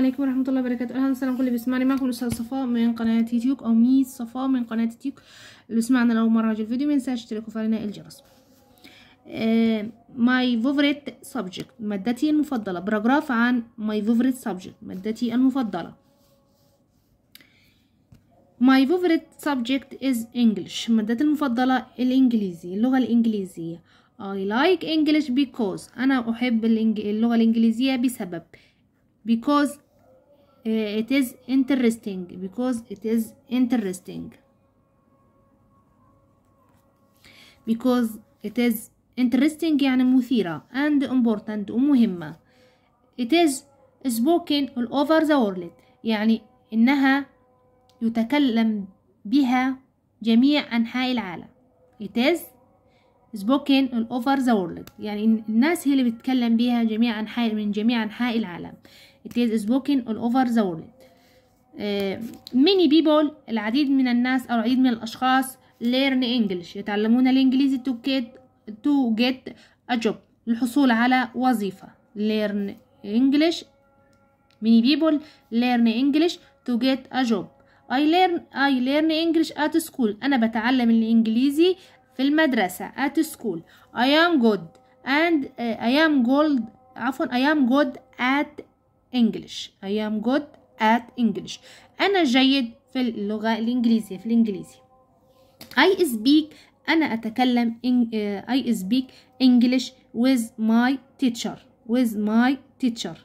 عليكم ورحمه الله وبركاته اهلا وسهلا كل اللي بيسمعني معكم الاستاذ صفاء من قناه يوتيوب او ميس صفاء من قناه يوتيوب اللي سمعنا لو مره في الفيديو ما ينساش تشتركوا في علينا الجرس ماي آه، فيفوريت سبجكت مادتي المفضله براجراف عن ماي فيفوريت سبجكت مادتي المفضله ماي فيفوريت سبجكت از انجلش مادتي المفضله الانجليزي اللغه الانجليزيه I like English because أنا أحب اللغة الإنجليزية بسبب because it is interesting because it is interesting because it is interesting يعني مثيرة and important ومهمة it is spoken all over the world يعني إنها يتكلم بها جميع أنحاء العالم it is spoken all over the world يعني الناس هي اللي بتتكلم بها جميع أنحاء من جميع أنحاء العالم It is spoken all over the world. many people العديد من الناس أو العديد من الأشخاص learn English يتعلمون الإنجليزي to get to get a job للحصول على وظيفة learn English many people learn English to get a job I learn I learn English at school أنا بتعلم الإنجليزي في المدرسة at school I am good and uh, I am gold عفوا I am good at English I am good at English أنا جيد في اللغة الإنجليزية في الإنجليزي I speak أنا أتكلم I speak English with my teacher with my teacher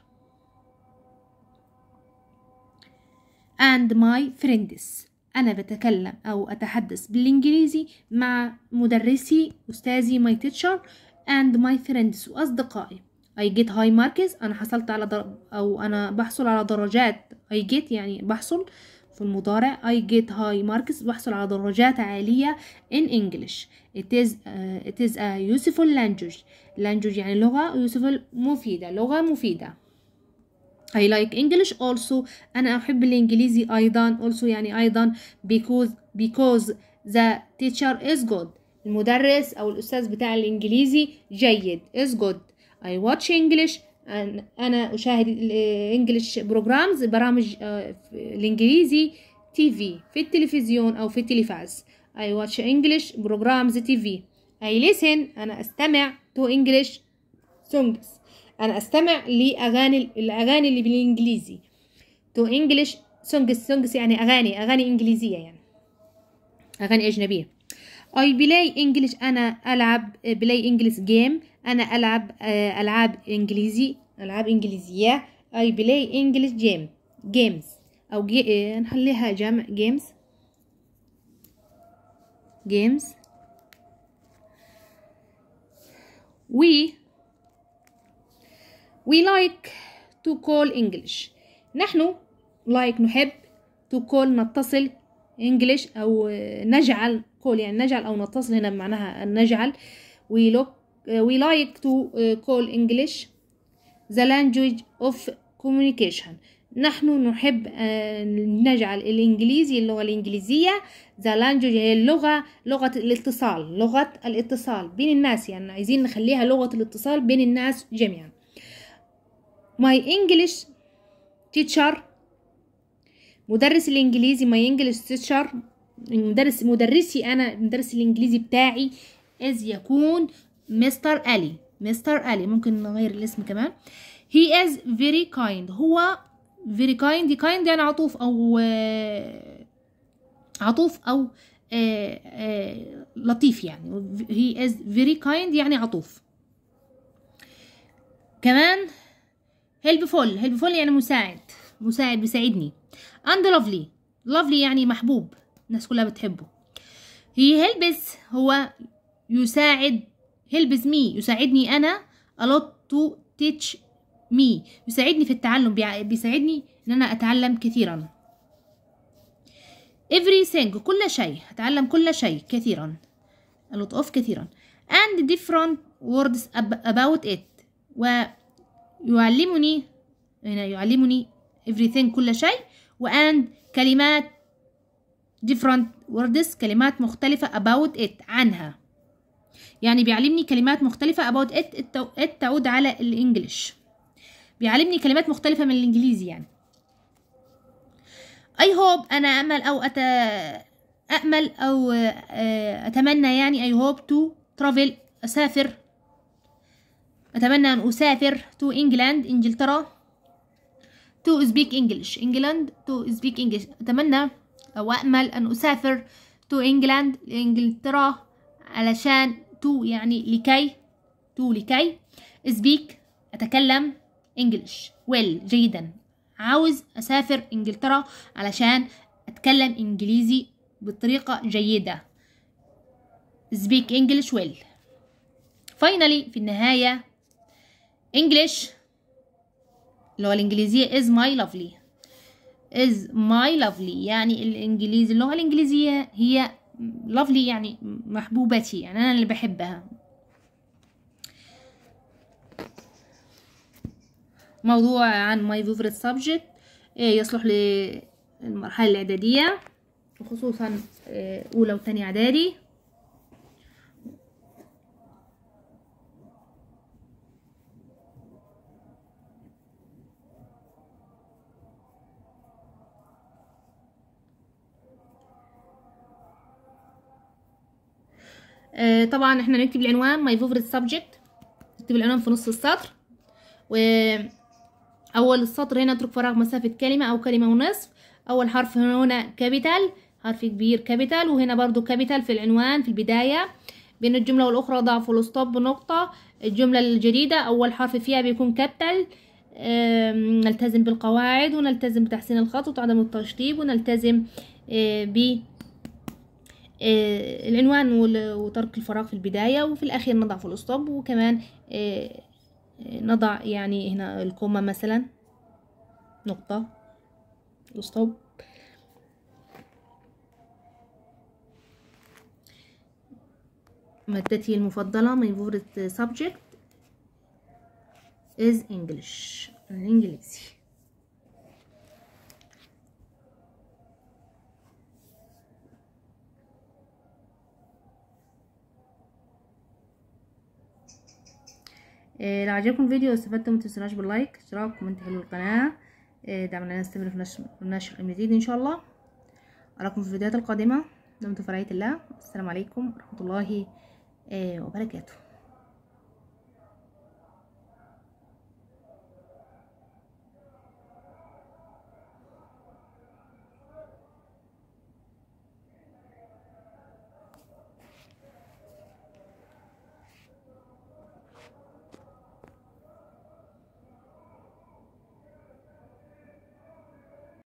and my friends أنا بتكلم أو أتحدث بالإنجليزي مع مدرسي أستاذي my teacher and my friends وأصدقائي I get high marks أنا حصلت على در... أو أنا بحصل على درجات I get يعني بحصل في المضارع I get high marks بحصل على درجات عالية in English it is, uh, it is a useful language language يعني لغة useful مفيدة لغة مفيدة I like English also أنا أحب الإنجليزي أيضا also يعني أيضا because because the teacher is good المدرس أو الأستاذ بتاع الإنجليزي جيد is good I watch English أنا أشاهد الإنجليش بروجرامز برامج آه، الإنجليزي تي في في التلفزيون أو في التلفاز I watch English programs TV I listen أنا أستمع to English songs أنا أستمع لأغاني الأغاني اللي بالإنجليزي to English songs songs يعني أغاني أغاني إنجليزية يعني أغاني أجنبية I play English أنا ألعب آه، play English game انا العب آه، العاب انجليزي العاب انجليزيه اي بلاي انجلش جيم جيمز او جي... آه، نخليها جمع جيمز جيمز we we like to call English نحن like نحب to call نتصل English أو آه، نجعل call يعني نجعل أو نتصل هنا بمعناها نجعل we look Uh, we like to uh, call English the language of communication نحن نحب نجعل الإنجليزي اللغة الإنجليزية the language هي اللغة لغة الاتصال لغة الاتصال بين الناس يعني عايزين نخليها لغة الاتصال بين الناس جميعا my English teacher مدرس الإنجليزي my English teacher مدرس مدرسي أنا مدرس الإنجليزي بتاعي إذ يكون مستر ألي مستر ألي ممكن نغير الاسم كمان he is very kind هو very kind دي kind يعني عطوف أو آه، عطوف أو آه، آه، لطيف يعني he is very kind يعني عطوف كمان helpful helpful يعني مساعد مساعد بيساعدني and lovely lovely يعني محبوب الناس كلها بتحبه he helps هو يساعد helps me يساعدني أنا a lot to teach me يساعدني في التعلم بيساعدني إن أنا أتعلم كثيرا everything كل شيء اتعلم كل شيء كثيرا a lot of كثيرا and different words about it ويعلمني هنا يعني يعلمني everything كل شيء and كلمات different words كلمات مختلفة about it عنها يعني بيعلمني كلمات مختلفة about it it تعود على الإنجليش بيعلمني كلمات مختلفة من الإنجليزي يعني I hope أنا أمل أو أت... امل أو آه، أتمنى يعني I hope to travel أسافر أتمنى أن أسافر to England إنجلترا to speak English England to speak English أتمنى أو امل أن أسافر to England انجلترا علشان تو يعني لكي تو لكي اسبيك اتكلم انجلش ويل جيدا عاوز اسافر انجلترا علشان اتكلم انجليزي بطريقه جيده speak english ويل فاينالي في النهايه english اللغه الانجليزيه is my lovely is my lovely يعني الانجليزي اللغه الانجليزيه هي لافلي يعني محبوبتي يعني انا اللي بحبها موضوع عن ماي فيفرت سبجكت يصلح للمرحله الاعداديه وخصوصا إيه، اولى وثانيه اعدادي آه، طبعا احنا نكتب العنوان ماي فيفورت سبجكت نكتب العنوان في نص السطر و اول السطر هنا اترك فراغ مسافه كلمه او كلمه ونصف اول حرف هنا كابيتال حرف كبير كابيتال وهنا برضو كابيتال في العنوان في البدايه بين الجمله والاخرى فول ستوب نقطه الجمله الجديده اول حرف فيها بيكون كابيتال نلتزم بالقواعد ونلتزم بتحسين الخط وعدم التشطيب ونلتزم آه، ب آه، العنوان وترك الفراغ في البداية وفي الأخير نضع في الأسطب وكمان آه، آه، نضع يعني هنا الكومة مثلا نقطة الأسطب مادتي المفضلة my favorite subject is English الإنجليزي إيه، لو عجبكم الفيديو واستفدتم متنسوناش باللايك اشتراك كومنت حلو القناة إيه دعمنا نستمر في نشر نشر المزيد ان شاء الله اراكم في الفيديوهات القادمة دمتم في رعاية الله السلام عليكم ورحمة الله إيه، وبركاته